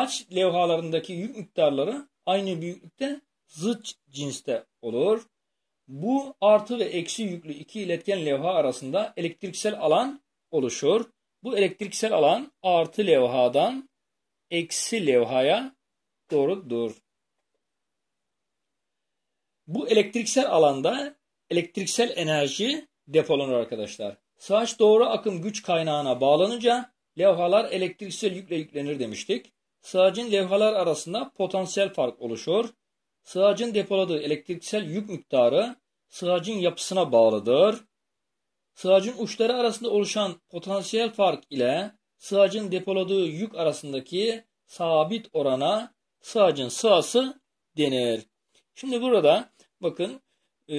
haç levhalarındaki yük miktarları aynı büyüklükte zıt cinste olur. Bu artı ve eksi yüklü iki iletken levha arasında elektriksel alan oluşur. Bu elektriksel alan artı levhadan eksi levhaya doğrudur. Bu elektriksel alanda elektriksel enerji depolanır arkadaşlar. Saç doğru akım güç kaynağına bağlanınca levhalar elektriksel yükle yüklenir demiştik. Sığacın levhalar arasında potansiyel fark oluşur. Sığacın depoladığı elektriksel yük miktarı sığacın yapısına bağlıdır. Sığacın uçları arasında oluşan potansiyel fark ile sığacın depoladığı yük arasındaki sabit orana sığacın sığası denir. Şimdi burada bakın e,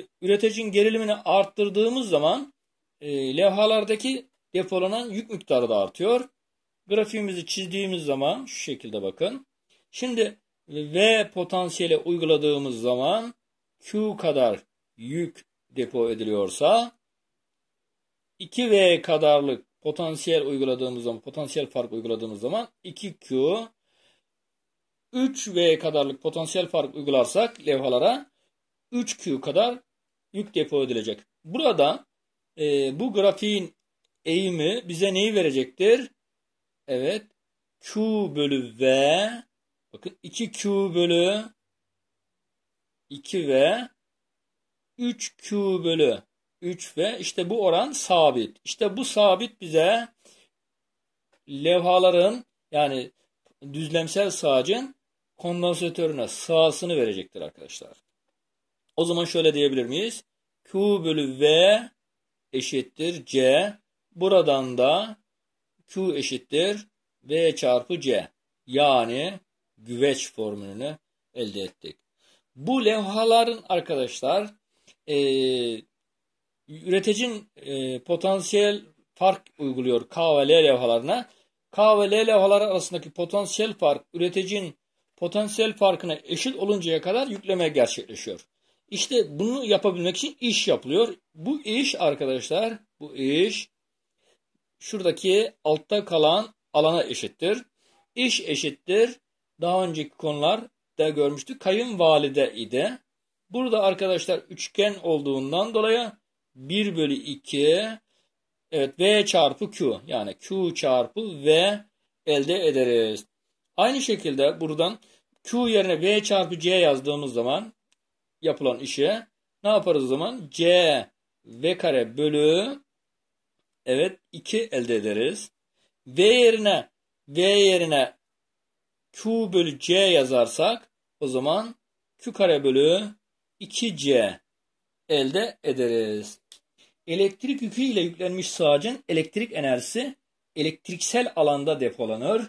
üreticinin gerilimini arttırdığımız zaman e, levhalardaki depolanan yük miktarı da artıyor. Grafiğimizi çizdiğimiz zaman şu şekilde bakın. Şimdi V potansiyele uyguladığımız zaman Q kadar yük depo ediliyorsa 2V kadarlık potansiyel uyguladığımız zaman, potansiyel fark uyguladığımız zaman 2Q 3V kadarlık potansiyel fark uygularsak levhalara 3Q kadar yük depo edilecek. Burada e, bu grafiğin eğimi bize neyi verecektir? Evet. Q bölü V. Bakın 2Q bölü 2 v 3Q bölü 3 v işte bu oran sabit. İşte bu sabit bize levhaların yani düzlemsel sağacın kondansatörüne sağsını verecektir arkadaşlar. O zaman şöyle diyebilir miyiz? Q bölü V eşittir C. Buradan da Q eşittir V çarpı C. Yani güveç formülünü elde ettik. Bu levhaların arkadaşlar e, üreticinin e, potansiyel fark uyguluyor K ve L levhalarına. K ve L levhaları arasındaki potansiyel fark üreticinin potansiyel farkına eşit oluncaya kadar yükleme gerçekleşiyor. İşte bunu yapabilmek için iş yapılıyor. Bu iş arkadaşlar bu iş şuradaki altta kalan alana eşittir. İş eşittir. Daha önceki konularda görmüştük. Kayınvalide idi. Burada arkadaşlar üçgen olduğundan dolayı 1 bölü 2 evet V çarpı Q yani Q çarpı V elde ederiz. Aynı şekilde buradan Q yerine V çarpı C yazdığımız zaman yapılan işe ne yaparız o zaman? C V kare bölü Evet 2 elde ederiz. V yerine V yerine Q bölü C yazarsak o zaman Q kare bölü 2C elde ederiz. Elektrik yükü ile yüklenmiş sağacın elektrik enerjisi elektriksel alanda depolanır.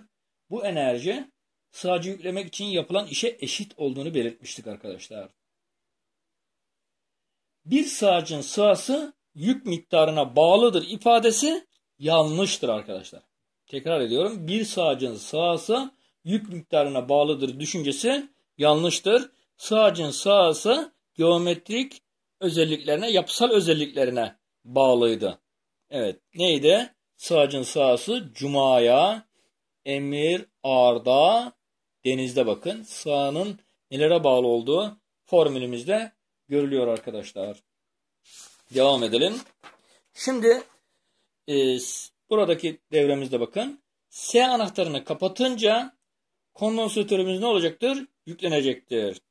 Bu enerji sağacı yüklemek için yapılan işe eşit olduğunu belirtmiştik arkadaşlar. Bir sağacın sığası yük miktarına bağlıdır ifadesi yanlıştır arkadaşlar. Tekrar ediyorum. Bir sağacın sağası yük miktarına bağlıdır düşüncesi yanlıştır. Sağacın sağası geometrik özelliklerine, yapısal özelliklerine bağlıydı. Evet neydi? Sağacın sağası Cuma'ya, Emir, Arda, Deniz'de bakın. Sağının nelere bağlı olduğu formülümüzde görülüyor arkadaşlar devam edelim. Şimdi e, buradaki devremizde bakın. S anahtarını kapatınca kondansatörümüz ne olacaktır? Yüklenecektir.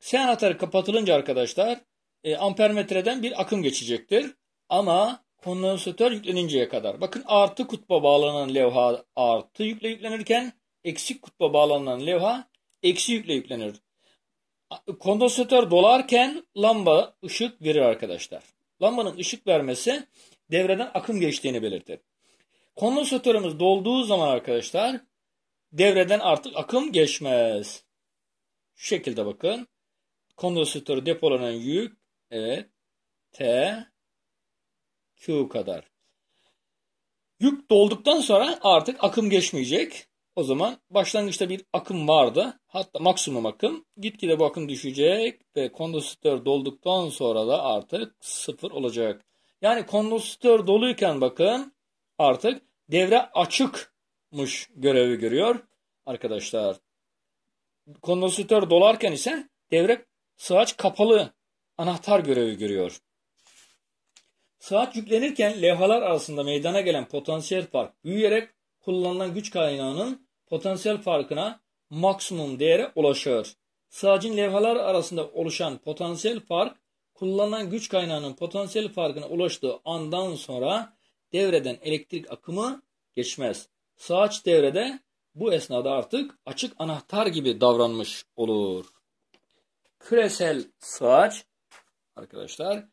S anahtarı kapatılınca arkadaşlar e, ampermetreden bir akım geçecektir. Ama kondansatör yükleninceye kadar. Bakın artı kutba bağlanan levha artı yükle yüklenirken eksik kutba bağlanan levha eksi yükle yüklenir. Kondansatör dolarken lamba ışık verir arkadaşlar lambanın ışık vermesi devreden akım geçtiğini belirtir. Kondansatörümüz dolduğu zaman arkadaşlar devreden artık akım geçmez. Şu şekilde bakın. Kondansatörü depolanan yük evet T Q kadar. Yük dolduktan sonra artık akım geçmeyecek. O zaman başlangıçta bir akım vardı. Hatta maksimum akım. Gitgide bu akım düşecek ve kondansatör dolduktan sonra da artık sıfır olacak. Yani kondansatör doluyken bakın artık devre açıkmış görevi görüyor arkadaşlar. Kondansatör dolarken ise devre sığaç kapalı anahtar görevi görüyor. Saat yüklenirken levhalar arasında meydana gelen potansiyel fark büyüyerek kullanılan güç kaynağının potansiyel farkına maksimum değere ulaşır. Sığacın levhalar arasında oluşan potansiyel fark kullanılan güç kaynağının potansiyel farkına ulaştığı andan sonra devreden elektrik akımı geçmez. Sağaç devrede bu esnada artık açık anahtar gibi davranmış olur. Küresel sağaç arkadaşlar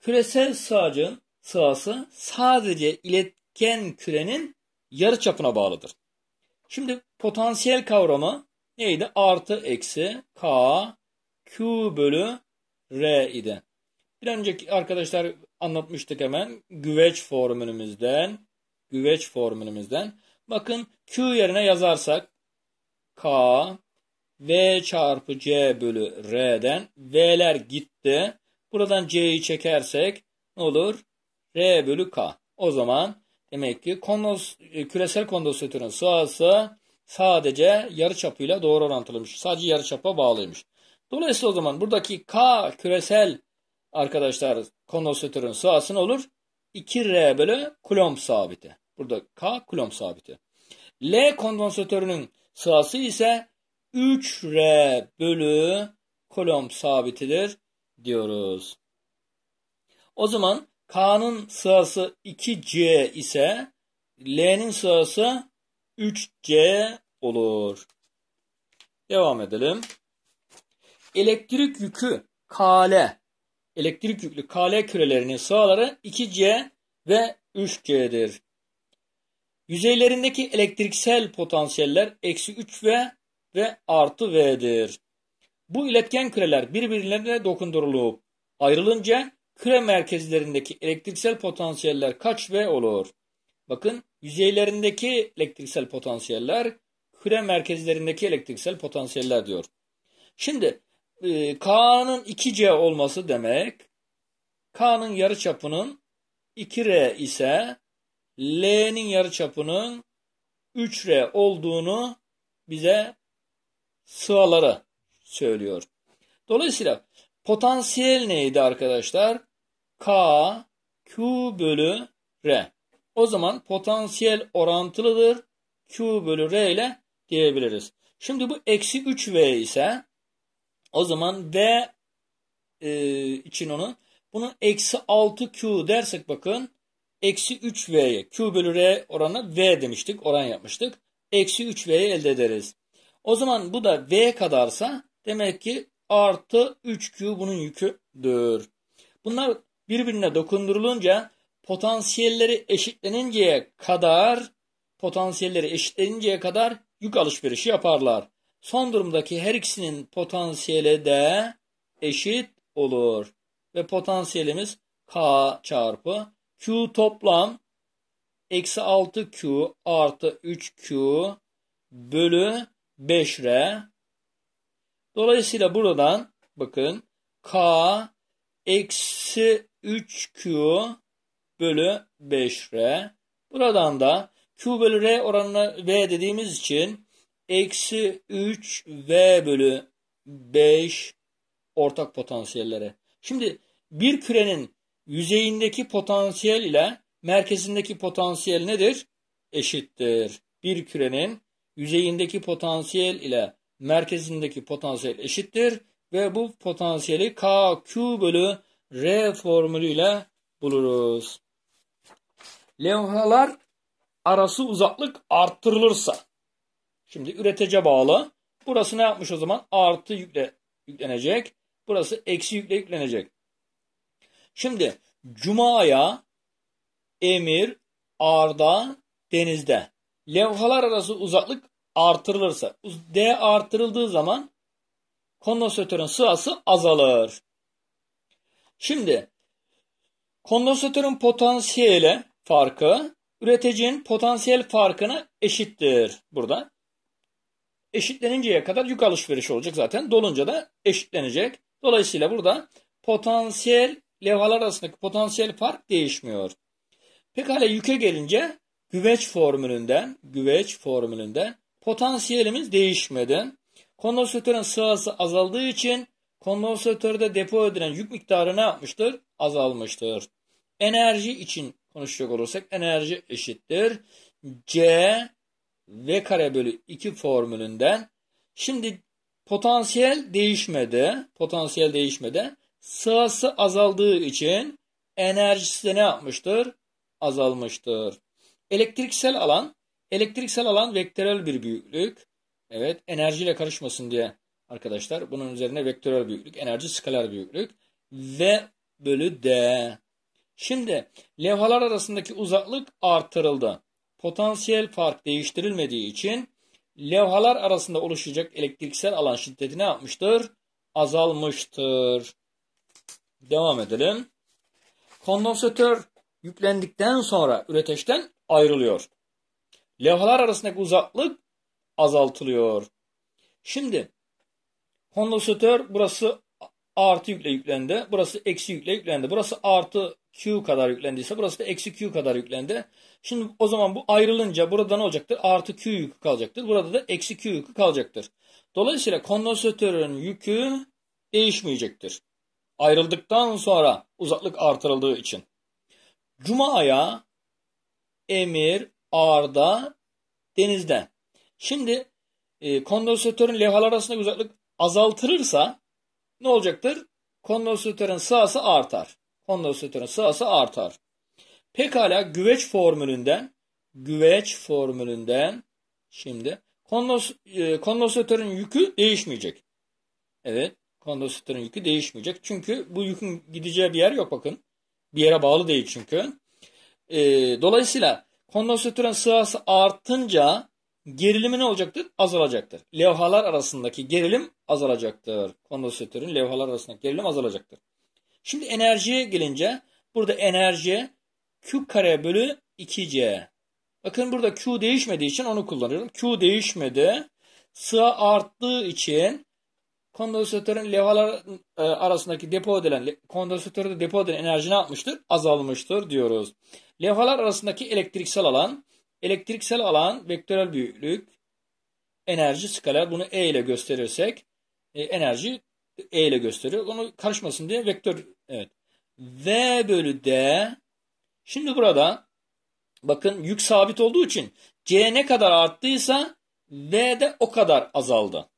küresel sağacın sahası sadece iletken kürenin yarı çapına bağlıdır. Şimdi potansiyel kavramı neydi? Artı eksi K Q bölü R idi. Bir önceki arkadaşlar anlatmıştık hemen. Güveç formülümüzden. Güveç formülümüzden. Bakın Q yerine yazarsak K V çarpı C bölü R'den V'ler gitti. Buradan C'yi çekersek ne olur? R bölü K. O zaman Demek ki kondos, e, küresel kondansatörün sahası sadece yarı çapıyla doğru orantılıymış. Sadece yarı çapa bağlıymış. Dolayısıyla o zaman buradaki K küresel arkadaşlar kondansatörün sahası ne olur? 2R bölü kulomb sabiti. Burada K kulomb sabiti. L kondansatörünün sahası ise 3R bölü kulomb sabitidir diyoruz. O zaman K'nın sırası 2C ise L'nin sırası 3C olur. Devam edelim. Elektrik yükü KL, elektrik yüklü KL kürelerinin sağları 2C ve 3C'dir. Yüzeylerindeki elektriksel potansiyeller eksi 3 V ve artı V'dir. Bu iletken küreler birbirlerine dokundurulup ayrılınca Kre merkezlerindeki elektriksel potansiyeller kaç V olur? Bakın yüzeylerindeki elektriksel potansiyeller kre merkezlerindeki elektriksel potansiyeller diyor. Şimdi e, K'nın 2C olması demek K'nın yarıçapının 2R ise L'nin yarıçapının 3R olduğunu bize sığaları söylüyor. Dolayısıyla Potansiyel neydi arkadaşlar? K, Q bölü R. O zaman potansiyel orantılıdır. Q bölü R ile diyebiliriz. Şimdi bu eksi 3V ise o zaman V e, için onu bunun eksi 6Q dersek bakın eksi 3V'ye Q bölü R oranı V demiştik oran yapmıştık. Eksi 3V'yi elde ederiz. O zaman bu da V kadarsa demek ki artı 3Q bunun yüküdür. Bunlar birbirine dokundurulunca potansiyelleri eşitleninceye kadar potansiyelleri eşitleninceye kadar yük alışverişi yaparlar. Son durumdaki her ikisinin potansiyeli de eşit olur. Ve potansiyelimiz K çarpı Q toplam eksi 6Q artı 3Q bölü 5R Dolayısıyla buradan bakın K eksi 3Q bölü 5R. Buradan da Q bölü R oranına V dediğimiz için eksi 3V bölü 5 ortak potansiyelleri. Şimdi bir kürenin yüzeyindeki potansiyel ile merkezindeki potansiyel nedir? Eşittir. Bir kürenin yüzeyindeki potansiyel ile merkezindeki potansiyel eşittir ve bu potansiyeli KQ bölü R formülüyle buluruz. Levhalar arası uzaklık arttırılırsa şimdi üretece bağlı. Burası ne yapmış o zaman? Artı yükle yüklenecek. Burası eksi yükle yüklenecek. Şimdi Cuma'ya Emir, Arda, Deniz'de levhalar arası uzaklık artırılırsa D artırıldığı zaman kondansatörün sırası azalır. Şimdi kondansatörün potansiyeli farkı üreticinin potansiyel farkına eşittir burada. Eşitleninceye kadar yük alışverişi olacak zaten. Dolunca da eşitlenecek. Dolayısıyla burada potansiyel levhalar arasındaki potansiyel fark değişmiyor. Pekala yüke gelince güveç formülünden güveç formülünden Potansiyelimiz değişmedi. Kondansatörün sığası azaldığı için kondansatörde depo edilen yük miktarı ne yapmıştır? Azalmıştır. Enerji için konuşacak olursak enerji eşittir. C V kare bölü 2 formülünden şimdi potansiyel değişmedi. Potansiyel değişmedi. Sığası azaldığı için enerjisi de ne yapmıştır? Azalmıştır. Elektriksel alan Elektriksel alan vektörel bir büyüklük. Evet enerjiyle karışmasın diye arkadaşlar. Bunun üzerine vektörel büyüklük, enerji skaler büyüklük. V bölü D. Şimdi levhalar arasındaki uzaklık artırıldı. Potansiyel fark değiştirilmediği için levhalar arasında oluşacak elektriksel alan şiddeti ne yapmıştır? Azalmıştır. Devam edelim. Kondansatör yüklendikten sonra üreteçten ayrılıyor. Levhalar arasındaki uzaklık azaltılıyor. Şimdi kondansatör burası artı yükle yüklendi. Burası eksi yükle yüklendi. Burası artı Q kadar yüklendiyse burası da eksi Q kadar yüklendi. Şimdi o zaman bu ayrılınca burada ne olacaktır? Artı Q yükü kalacaktır. Burada da eksi Q yükü kalacaktır. Dolayısıyla kondansatörün yükü değişmeyecektir. Ayrıldıktan sonra uzaklık artırıldığı için. Cuma'ya emir Ağırda, denizden. Şimdi e, kondansatörün levhalar arasındaki uzaklık azaltılırsa ne olacaktır? Kondansatörün sahası artar. Kondansatörün sahası artar. Pekala güveç formülünden güveç formülünden şimdi kondos, e, kondansatörün yükü değişmeyecek. Evet kondansatörün yükü değişmeyecek. Çünkü bu yükün gideceği bir yer yok bakın. Bir yere bağlı değil çünkü. E, dolayısıyla Kondansatörün sırası artınca gerilimi ne olacaktır? Azalacaktır. Levhalar arasındaki gerilim azalacaktır. Kondansatörün levhalar arasındaki gerilim azalacaktır. Şimdi enerjiye gelince burada enerji Q kare bölü 2C. Bakın burada Q değişmediği için onu kullanıyorum. Q değişmedi. Sığa arttığı için kondansatörün levhalar e, arasındaki depo edilen kondansatörde depo edilen enerji ne yapmıştır? Azalmıştır diyoruz. Levhalar arasındaki elektriksel alan, elektriksel alan vektörel büyüklük, enerji skaler bunu E ile gösterirsek e, enerji E ile gösteriyor. Onu karışmasın diye vektör evet. V bölü D şimdi burada bakın yük sabit olduğu için C ne kadar arttıysa V de o kadar azaldı.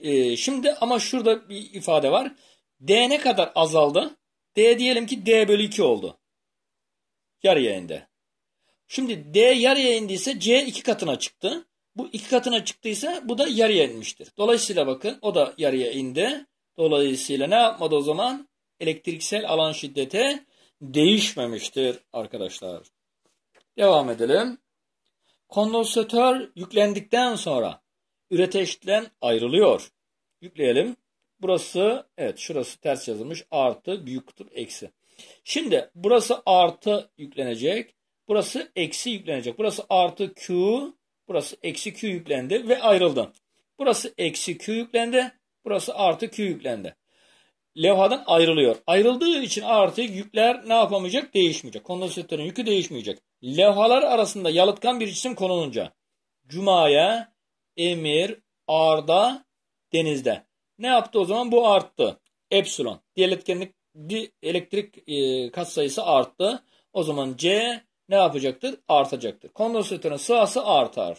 Ee, şimdi ama şurada bir ifade var. D ne kadar azaldı? D diyelim ki D bölü 2 oldu. Yarıya indi. Şimdi D yarıya indiyse C iki katına çıktı. Bu iki katına çıktıysa bu da yarıya inmiştir. Dolayısıyla bakın o da yarıya indi. Dolayısıyla ne yapmadı o zaman? Elektriksel alan şiddete değişmemiştir arkadaşlar. Devam edelim. Kondansatör yüklendikten sonra üreteşten ayrılıyor. Yükleyelim. Burası evet şurası ters yazılmış artı büyük kutup eksi. Şimdi burası artı yüklenecek. Burası eksi yüklenecek. Burası artı Q. Burası eksi Q yüklendi ve ayrıldı. Burası eksi Q yüklendi. Burası artı Q yüklendi. Levhadan ayrılıyor. Ayrıldığı için artık yükler ne yapamayacak? Değişmeyecek. Kondansatörün yükü değişmeyecek. Levhalar arasında yalıtkan bir cisim konulunca Cuma'ya emir, arda, denizde. Ne yaptı o zaman? Bu arttı. Epsilon. Dieletkenlik elektrik e, katsayısı arttı. O zaman C ne yapacaktır? Artacaktır. Kondansatörün sırası artar.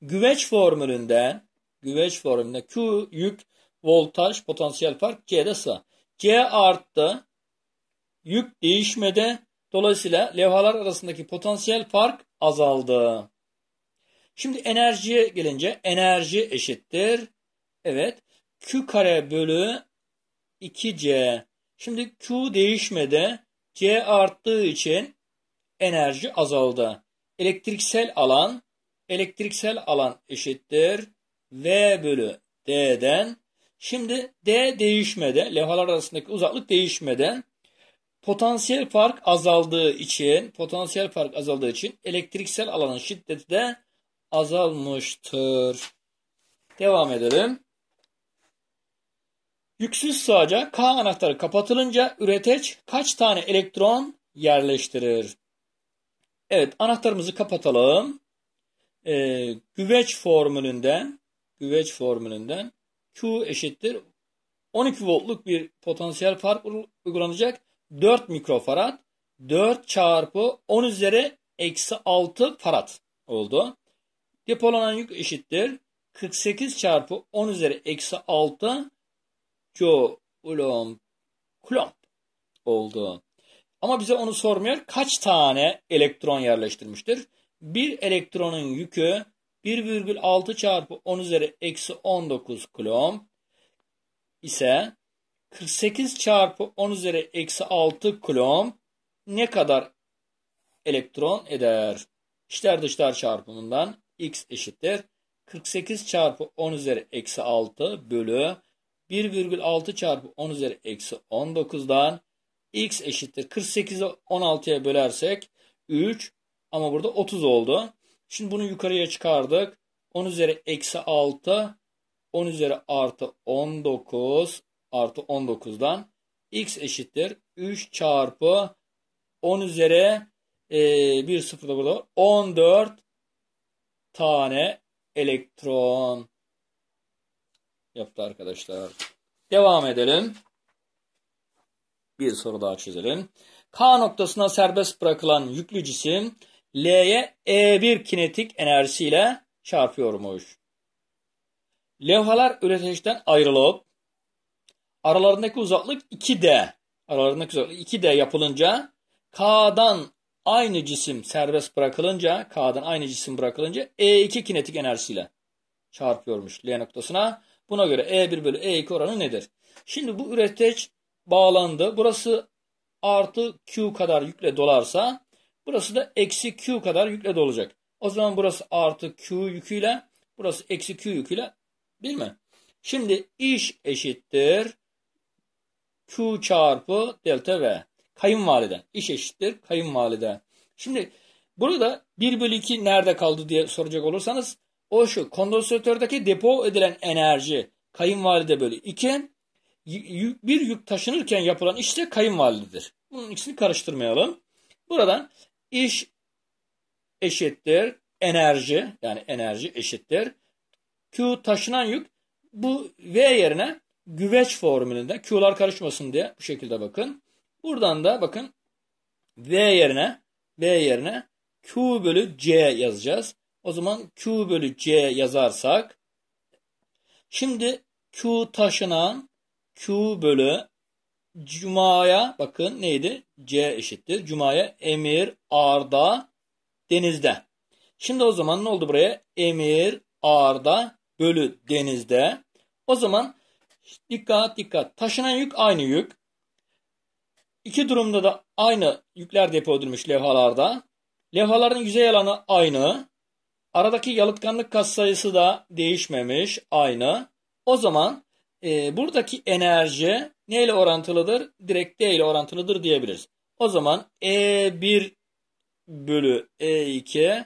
Güveç formülünde güveç formülünde Q yük, voltaj, potansiyel fark C'de sıra. C arttı. Yük değişmedi. Dolayısıyla levhalar arasındaki potansiyel fark azaldı. Şimdi enerjiye gelince enerji eşittir. Evet. Q kare bölü 2C. Şimdi Q değişmedi. C arttığı için enerji azaldı. Elektriksel alan elektriksel alan eşittir. V bölü D'den. Şimdi D değişmeden, levhalar arasındaki uzaklık değişmeden potansiyel fark azaldığı için, potansiyel fark azaldığı için elektriksel alanın şiddeti de azalmıştır. Devam edelim. Yüksüz sağaca K anahtarı kapatılınca üreteç kaç tane elektron yerleştirir? Evet anahtarımızı kapatalım. Ee, güveç formülünden güveç formülünden Q eşittir 12 voltluk bir potansiyel fark uygulanacak. 4 mikrofarad 4 çarpı 10 üzeri eksi 6 farad oldu. Depolanan yük eşittir. 48 çarpı 10 üzeri eksi 6 coulomb kulomb oldu. Ama bize onu sormuyor. Kaç tane elektron yerleştirmiştir? Bir elektronun yükü 1,6 çarpı 10 üzeri eksi 19 kulomb ise 48 çarpı 10 üzeri eksi 6 kulomb ne kadar elektron eder? İçler dışlar çarpımından x eşittir. 48 çarpı 10 üzeri eksi 6 bölü 1,6 çarpı 10 üzeri eksi 19'dan x eşittir. 48'i 16'ya bölersek 3 ama burada 30 oldu. Şimdi bunu yukarıya çıkardık. 10 üzeri eksi 6 10 üzeri artı 19 artı 19'dan x eşittir 3 çarpı 10 üzeri e, 1 sıfırda burada 14 tane elektron yaptı arkadaşlar. Devam edelim. Bir soru daha çözelim. K noktasına serbest bırakılan yüklü cisim L'ye E1 kinetik enerjisiyle çarpıyormuş. Levhalar üreteçten ayrılıp aralarındaki uzaklık 2D aralarındaki uzaklık 2D yapılınca K'dan aynı cisim serbest bırakılınca K'dan aynı cisim bırakılınca E2 kinetik enerjisiyle çarpıyormuş L noktasına. Buna göre E1 bölü E2 oranı nedir? Şimdi bu üreteç bağlandı. Burası artı Q kadar yükle dolarsa burası da eksi Q kadar yükle dolacak. O zaman burası artı Q yüküyle burası eksi Q yüküyle değil mi? Şimdi iş eşittir Q çarpı delta V. Kayınvalide. İş eşittir kayınvalide. Şimdi burada 1 bölü 2 nerede kaldı diye soracak olursanız o şu kondansatördeki depo edilen enerji kayınvalide bölü 2 bir yük taşınırken yapılan iş de kayınvalidedir. Bunun ikisini karıştırmayalım. Buradan iş eşittir enerji yani enerji eşittir. Q taşınan yük bu V yerine güveç formülünde Q'lar karışmasın diye bu şekilde bakın. Buradan da bakın V yerine B yerine Q bölü C yazacağız. O zaman Q bölü C yazarsak şimdi Q taşınan Q bölü Cuma'ya bakın neydi? C eşittir. Cuma'ya emir arda denizde. Şimdi o zaman ne oldu buraya? Emir arda bölü denizde. O zaman dikkat dikkat taşınan yük aynı yük. İki durumda da aynı yükler depo levhalarda. Levhaların yüzey alanı aynı. Aradaki yalıtkanlık katsayısı da değişmemiş, aynı. O zaman e, buradaki enerji neyle orantılıdır? Direkt D ile orantılıdır diyebiliriz. O zaman E1 bölü E2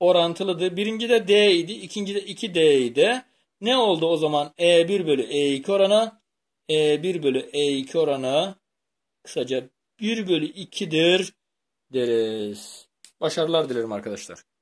orantılıdır. Birinci de D idi, ikinci de 2D idi. Ne oldu o zaman E1 bölü E2 oranı? E1 bölü E2 oranı kısaca 1 bölü 2'dir deriz. Başarılar dilerim arkadaşlar.